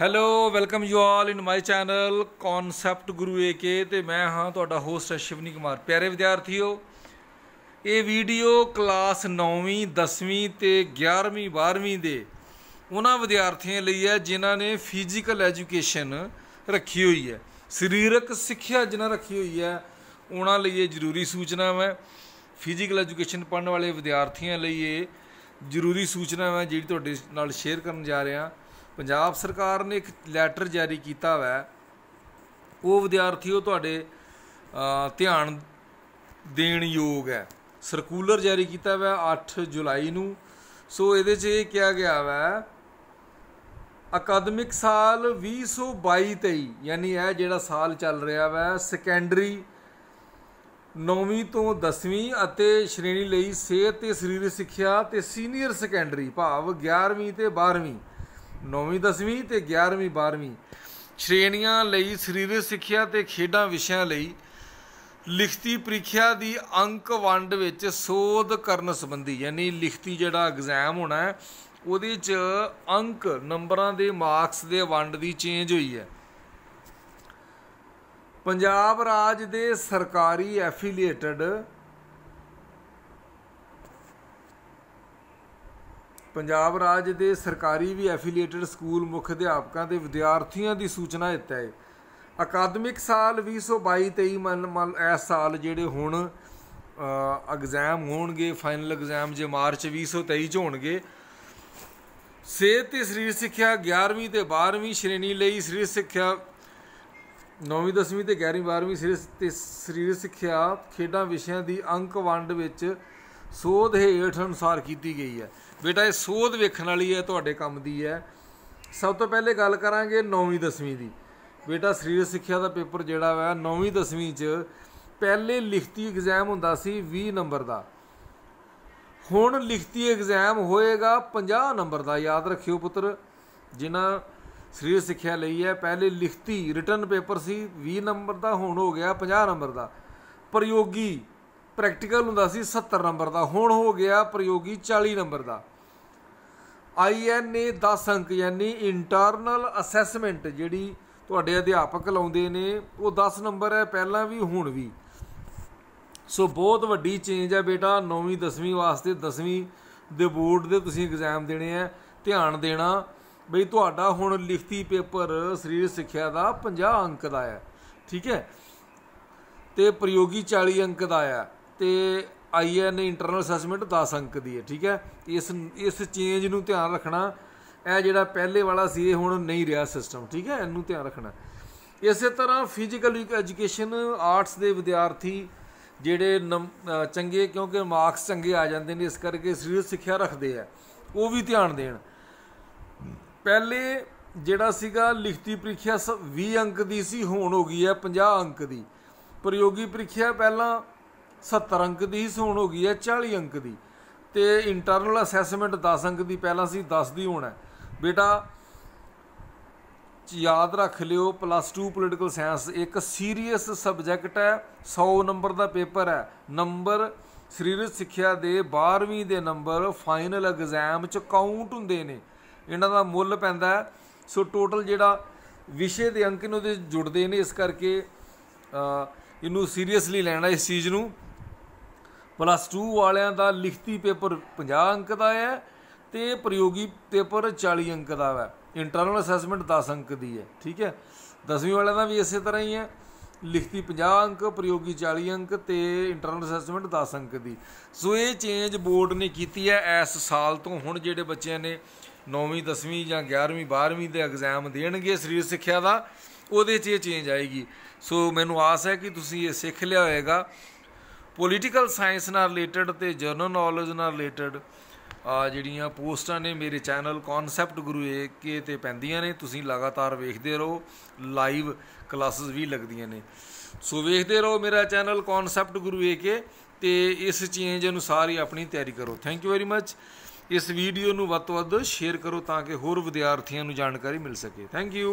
hello welcome you all in my channel concept Guru AK ਤੇ ਮੈਂ ਹਾਂ ਤੁਹਾਡਾ ਹੋਸਟ ਹੈ ਸ਼ਿਵਨੀ ਕੁਮਾਰ ਪਿਆਰੇ ਵਿਦਿਆਰਥੀਓ ਇਹ ਵੀਡੀਓ ਕਲਾਸ 9ਵੀਂ 10ਵੀਂ ਤੇ 11ਵੀਂ 12ਵੀਂ ਦੇ ਉਹਨਾਂ ਵਿਦਿਆਰਥੀਆਂ ਲਈ ਹੈ ਜਿਨ੍ਹਾਂ ਨੇ ਫਿਜ਼ੀਕਲ ਐਜੂਕੇਸ਼ਨ ਰੱਖੀ ਹੋਈ ਹੈ ਸਰੀਰਕ ਸਿੱਖਿਆ ਜਿਨ੍ਹਾਂ ਰੱਖੀ ਹੋਈ ਹੈ ਉਹਨਾਂ ਲਈ ਇਹ ਜ਼ਰੂਰੀ ਸੂਚਨਾ ਹੈ ਫਿਜ਼ੀਕਲ ਐਜੂਕੇਸ਼ਨ ਪੜਨ ਵਾਲੇ ਵਿਦਿਆਰਥੀਆਂ ਲਈ ਇਹ ਜ਼ਰੂਰੀ ਸੂਚਨਾ ਹੈ ਜਿਹੜੀ ਤੁਹਾਡੇ ਨਾਲ ਸ਼ੇਅਰ ਕਰਨ ਜਾ ਰਿਹਾ ਹਾਂ ਪੰਜਾਬ ਸਰਕਾਰ ਨੇ ਇੱਕ ਲੈਟਰ ਜਾਰੀ ਕੀਤਾ ਹੋਇਆ ਉਹ ਵਿਦਿਆਰਥੀਓ ਤੁਹਾਡੇ ਧਿਆਨ ਦੇਣ ਯੋਗ ਹੈ ਸਰਕੂਲਰ ਜਾਰੀ ਕੀਤਾ ਹੋਇਆ 8 ਜੁਲਾਈ ਨੂੰ ਸੋ ਇਹਦੇ 'ਚ ਇਹ ਕਿਹਾ ਗਿਆ ਹੈ ਅਕਾਦਮਿਕ ਸਾਲ 2022-23 ਯਾਨੀ ਇਹ ਜਿਹੜਾ ਸਾਲ ਚੱਲ ਰਿਹਾ ਵਾ ਸੈਕੰਡਰੀ 9ਵੀਂ ਤੋਂ 10ਵੀਂ ਅਤੇ ਸ਼੍ਰੇਣੀ ਲਈ ਸਿਹਤ ਤੇ ਸਰੀਰਕ ਸਿੱਖਿਆ ਤੇ ਸੀਨੀਅਰ ਸੈਕੰਡਰੀ ਭਾਵ 11ਵੀਂ ਤੇ 12ਵੀਂ 9ਵੀਂ 10ਵੀਂ ਤੇ 11ਵੀਂ 12ਵੀਂ ਸ਼੍ਰੇਣੀਆਂ ਲਈ ਸਰੀਰਕ ਸਿੱਖਿਆ ਤੇ ਖੇਡਾਂ ਵਿਸ਼ਿਆਂ ਲਈ ਲਿਖਤੀ ਪ੍ਰੀਖਿਆ ਦੀ ਅੰਕ ਵੰਡ ਵਿੱਚ ਸੋਧ ਕਰਨ ਸੰਬੰਧੀ ਯਾਨੀ ਲਿਖਤੀ ਜਿਹੜਾ ਐਗਜ਼ਾਮ ਹੋਣਾ ਹੈ ਉਹਦੇ 'ਚ ਅੰਕ ਨੰਬਰਾਂ ਦੇ ਮਾਰਕਸ ਦੇ ਵੰਡ ਦੀ ਚੇਂਜ ਹੋਈ ਹੈ ਪੰਜਾਬ ਰਾਜ ਦੇ ਸਰਕਾਰੀ ਐਫੀਲੀਏਟਡ ਪੰਜਾਬ ਰਾਜ ਦੇ ਸਰਕਾਰੀ ਵੀ ਐਫੀਲੀਏਟਡ ਸਕੂਲ ਮੁੱਖ ਅਧਿਆਪਕਾਂ ਤੇ ਵਿਦਿਆਰਥੀਆਂ ਦੀ ਸੂਚਨਾ ਦਿੱਤਾ ਹੈ ਅਕਾਦਮਿਕ ਸਾਲ 2022-23 ਮਨ ਮਨ ਇਸ ਸਾਲ ਜਿਹੜੇ ਹੁਣ ਐਗਜ਼ਾਮ ਹੋਣਗੇ ਫਾਈਨਲ ਐਗਜ਼ਾਮ ਜੇ ਮਾਰਚ 2023 ਚ ਹੋਣਗੇ ਸਿਹਤ ਤੇ ਸਰੀਰ ਸਿੱਖਿਆ 11ਵੀਂ ਤੇ 12ਵੀਂ ਸ਼੍ਰੇਣੀ ਲਈ ਸਰੀਰ ਸਿੱਖਿਆ 9ਵੀਂ 10ਵੀਂ ਤੇ 11ਵੀਂ 12ਵੀਂ ਸਰੀਰ ਤੇ ਸਰੀਰ ਸਿੱਖਿਆ ਖੇਡਾਂ ਵਿਸ਼ਿਆਂ ਦੀ ਅੰਕ ਵੰਡ ਵਿੱਚ ਸੋਧ ਹੇਠ ਅਨੁਸਾਰ ਕੀਤੀ ਗਈ ਹੈ ਬੇਟਾ ਇਹ ਸੋਧ ਵੇਖਣ ਵਾਲੀ ਹੈ ਤੁਹਾਡੇ ਕੰਮ ਦੀ ਹੈ ਸਭ ਤੋਂ ਪਹਿਲੇ ਗੱਲ ਕਰਾਂਗੇ 9ਵੀਂ 10ਵੀਂ ਦੀ ਬੇਟਾ ਸਰੀਰ ਸਿੱਖਿਆ ਦਾ ਪੇਪਰ ਜਿਹੜਾ ਵਾ 9ਵੀਂ 10ਵੀਂ ਚ ਪਹਿਲੇ ਲਿਖਤੀ ਐਗਜ਼ਾਮ ਹੁੰਦਾ ਸੀ 20 ਨੰਬਰ ਦਾ ਹੁਣ ਲਿਖਤੀ ਐਗਜ਼ਾਮ ਹੋਏਗਾ 50 ਨੰਬਰ ਦਾ ਯਾਦ ਰੱਖਿਓ ਪੁੱਤਰ ਜਿਨ੍ਹਾਂ ਸਰੀਰ ਸਿੱਖਿਆ ਲਈ ਹੈ ਪਹਿਲੇ ਲਿਖਤੀ ਰਿਟਰਨ ਪੇਪਰ ਸੀ 20 ਨੰਬਰ ਦਾ ਹੁਣ ਹੋ ਗਿਆ 50 ਨੰਬਰ ਦਾ ਪ੍ਰਯੋਗੀ ਪ੍ਰੈਕਟੀਕਲ ਹੁੰਦਾ ਸੀ 70 ਨੰਬਰ ਦਾ ਹੁਣ ਹੋ ਗਿਆ ਪ੍ਰਯੋਗੀ 40 ਨੰਬਰ ਦਾ ਆਈਐਨਏ 10 ਅੰਕ ਯਾਨੀ ਇੰਟਰਨਲ ਅਸੈਸਮੈਂਟ ਜਿਹੜੀ ਤੁਹਾਡੇ ਅਧਿਆਪਕ ਲਾਉਂਦੇ ਨੇ ਉਹ 10 ਨੰਬਰ ਹੈ ਪਹਿਲਾਂ ਵੀ ਹੁਣ ਵੀ ਸੋ ਬਹੁਤ ਵੱਡੀ ਚੇਂਜ ਹੈ ਬੇਟਾ 9ਵੀਂ 10ਵੀਂ ਵਾਸਤੇ 10ਵੀਂ ਦੇ ਬੋਰਡ ਦੇ ਤੁਸੀਂ ਐਗਜ਼ਾਮ ਦੇਣੇ ਆ ਧਿਆਨ ਦੇਣਾ ਬਈ ਤੁਹਾਡਾ ਹੁਣ ਲਿਖਤੀ ਪੇਪਰ ਸਰੀਰ ਸਿੱਖਿਆ ਦਾ 50 ਅੰਕ ਦਾ ਹੈ ਠੀਕ ਹੈ ਤੇ ਪ੍ਰਯੋਗੀ 40 ਅੰਕ ਦਾ ਆ ਤੇ ਆਈਐਨ ਇੰਟਰਨਲ ਅਸੈਸਮੈਂਟ 10 ਅੰਕ ਦੀ ਹੈ ਠੀਕ ਹੈ ਇਸ ਇਸ ਚੇਂਜ ਨੂੰ ਧਿਆਨ ਰੱਖਣਾ ਇਹ ਜਿਹੜਾ ਪਹਿਲੇ ਵਾਲਾ ਸੀ ਇਹ ਹੁਣ ਨਹੀਂ ਰਿਹਾ ਸਿਸਟਮ ਠੀਕ ਹੈ ਇਹਨੂੰ ਧਿਆਨ ਰੱਖਣਾ ਇਸੇ ਤਰ੍ਹਾਂ ਫਿਜ਼ੀਕਲ ਐਜੂਕੇਸ਼ਨ ਆਰਟਸ ਦੇ ਵਿਦਿਆਰਥੀ ਜਿਹੜੇ ਚੰਗੇ ਕਿਉਂਕਿ ਮਾਰਕਸ ਚੰਗੇ ਆ ਜਾਂਦੇ ਨੇ ਇਸ ਕਰਕੇ ਸਰੀਰ ਸਿੱਖਿਆ ਰੱਖਦੇ ਆ ਉਹ ਵੀ ਧਿਆਨ ਦੇਣ ਪਹਿਲੇ ਜਿਹੜਾ ਸੀਗਾ ਲਿਖਤੀ ਪ੍ਰੀਖਿਆ 20 ਅੰਕ ਦੀ ਸੀ ਹੁਣ ਹੋ ਗਈ ਹੈ 50 ਅੰਕ ਦੀ ਪ੍ਰਯੋਗੀ ਪ੍ਰੀਖਿਆ ਪਹਿਲਾਂ 70 ਅੰਕ ਦੀ ਹੀ ਹੋ ਗਈ ਹੈ 40 ਅੰਕ ਦੀ ਤੇ ਇੰਟਰਨਲ ਅਸੈਸਮੈਂਟ 10 ਅੰਕ ਦੀ ਪਹਿਲਾਂ ਸੀ 10 ਦੀ ਹੋਣਾ ਬੇਟਾ ਯਾਦ ਰੱਖ ਲਿਓ ਪਲੱਸ 2 ਪੋਲੀਟੀਕਲ ਸਾਇੰਸ ਇੱਕ ਸੀਰੀਅਸ ਸਬਜੈਕਟ ਹੈ 100 ਨੰਬਰ ਦਾ ਪੇਪਰ ਹੈ ਨੰਬਰ ਸਰੀਰਕ ਸਿੱਖਿਆ ਦੇ 12ਵੀਂ ਦੇ ਨੰਬਰ ਫਾਈਨਲ ਐਗਜ਼ਾਮ ਚ ਕਾਊਂਟ ਹੁੰਦੇ ਨੇ ਇਹਨਾਂ ਦਾ ਮੁੱਲ ਪੈਂਦਾ ਸੋ ਟੋਟਲ ਜਿਹੜਾ ਵਿਸ਼ੇ ਦੇ ਅੰਕ ਨੂੰ ਦੇ ਜੁੜਦੇ ਨੇ ਇਸ ਕਰਕੇ ਇਹਨੂੰ ਸੀਰੀਅਸਲੀ ਲੈਣਾ ਇਸ ਚੀਜ਼ ਨੂੰ ਪਲੱਸ 2 ਵਾਲਿਆਂ ਦਾ ਲਿਖਤੀ ਪੇਪਰ 50 ਅੰਕ ਦਾ ਹੈ ਤੇ ਪ੍ਰਯੋਗੀ ਪੇਪਰ 40 ਅੰਕ ਦਾ ਹੈ ਇੰਟਰਨਲ ਅਸੈਸਮੈਂਟ 10 ਅੰਕ ਦੀ ਹੈ ਠੀਕ ਹੈ 10ਵੀਂ ਵਾਲਿਆਂ ਦਾ ਵੀ ਇਸੇ ਤਰ੍ਹਾਂ ਹੀ ਹੈ ਲਿਖਤੀ 50 ਅੰਕ ਪ੍ਰਯੋਗੀ 40 ਅੰਕ ਤੇ ਇੰਟਰਨਲ ਅਸੈਸਮੈਂਟ 10 ਅੰਕ ਦੀ ਸੋ ਇਹ ਚੇਂਜ ਬੋਰਡ ਨੇ ਕੀਤੀ ਹੈ ਇਸ ਸਾਲ ਤੋਂ ਹੁਣ ਜਿਹੜੇ ਬੱਚਿਆਂ ਨੇ 9ਵੀਂ 10ਵੀਂ ਜਾਂ 11ਵੀਂ 12ਵੀਂ ਦੇ ਐਗਜ਼ਾਮ ਦੇਣਗੇ ਸਰੀਰ ਸਿੱਖਿਆ ਦਾ ਉਹਦੇ 'ਚ ਇਹ ਚੇਂਜ ਆਏਗੀ ਸੋ ਮੈਨੂੰ ਆਸ ਹੈ ਕਿ ਤੁਸੀਂ ਇਹ ਸਿੱਖ ਲਿਆ ਹੋਵੇਗਾ ਪੋਲੀਟੀਕਲ ਸਾਇੰਸ ਨਾਲ ਰਿਲੇਟਡ ਤੇ ਜਨਰਲ ਨੌਲੇਜ ਨਾਲ ਰਿਲੇਟਡ ਜਿਹੜੀਆਂ ਪੋਸਟਾਂ ਨੇ ਮੇਰੇ ਚੈਨਲ ਕਨਸੈਪਟ ਗੁਰੂ ਏਕੇ ਤੇ ਪੈਂਦੀਆਂ ਨੇ ਤੁਸੀਂ ਲਗਾਤਾਰ ਵੇਖਦੇ ਰਹੋ ਲਾਈਵ ਕਲਾਸਿਸ ਵੀ ਲੱਗਦੀਆਂ ਨੇ ਸੋ ਵੇਖਦੇ ਰਹੋ ਮੇਰਾ ਚੈਨਲ ਕਨਸੈਪਟ ਗੁਰੂ ਏਕੇ ਤੇ ਇਸ ਚੇਂਜ ਅਨੁਸਾਰ ਹੀ ਆਪਣੀ ਤਿਆਰੀ ਕਰੋ ਥੈਂਕ ਯੂ ਵੈਰੀ ਮੱਚ ਇਸ ਵੀਡੀਓ ਨੂੰ ਵੱਧ ਤੋਂ ਵੱਧ ਸ਼ੇਅਰ ਕਰੋ ਤਾਂ ਕਿ ਹੋਰ ਵਿਦਿਆਰਥੀਆਂ ਨੂੰ ਜਾਣਕਾਰੀ ਮਿਲ ਸਕੇ ਥੈਂਕ ਯੂ